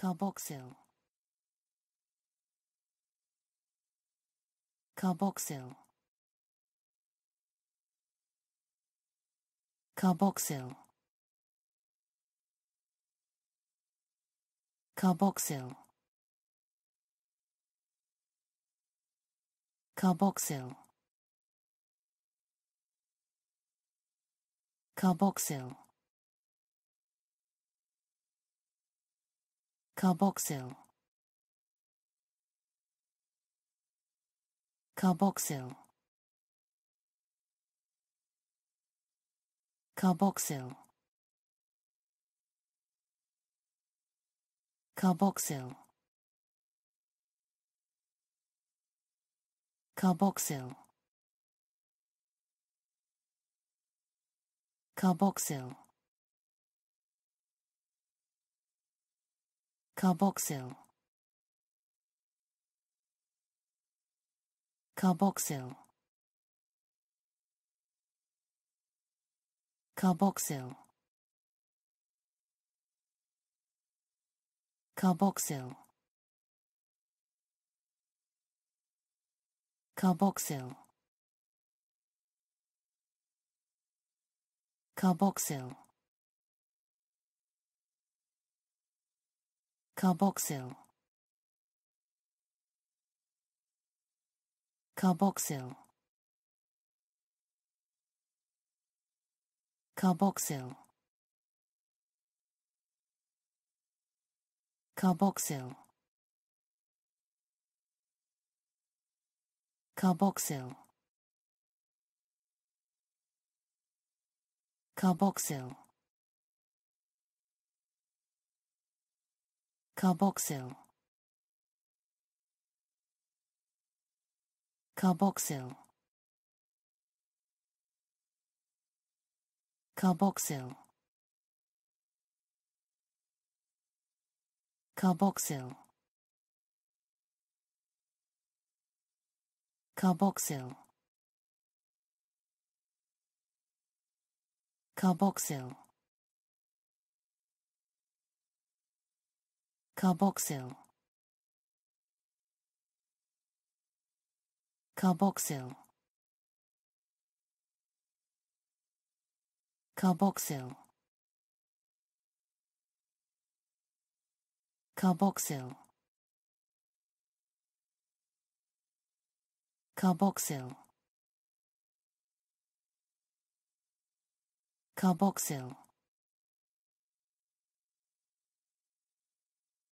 carboxyl carboxyl carboxyl carboxyl carboxyl carboxyl carboxyl carboxyl carboxyl carboxyl carboxyl carboxyl carboxyl carboxyl carboxyl carboxyl carboxyl carboxyl carboxyl carboxyl carboxyl carboxyl carboxyl carboxyl Carboxyl. Carboxyl. Carboxyl. Carboxyl. Carboxyl. Carboxyl. carboxyl carboxyl carboxyl carboxyl carboxyl carboxyl